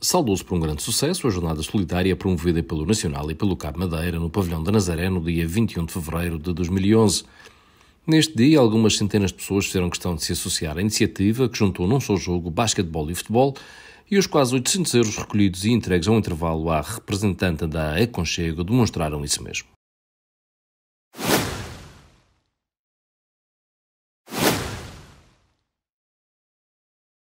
Saudou-se por um grande sucesso a jornada solidária promovida pelo Nacional e pelo Cabo Madeira no pavilhão da Nazaré no dia 21 de fevereiro de 2011. Neste dia, algumas centenas de pessoas fizeram questão de se associar à iniciativa que juntou num só jogo basquetebol e futebol e os quase 800 euros recolhidos e entregues ao intervalo à representante da Aconchego demonstraram isso mesmo.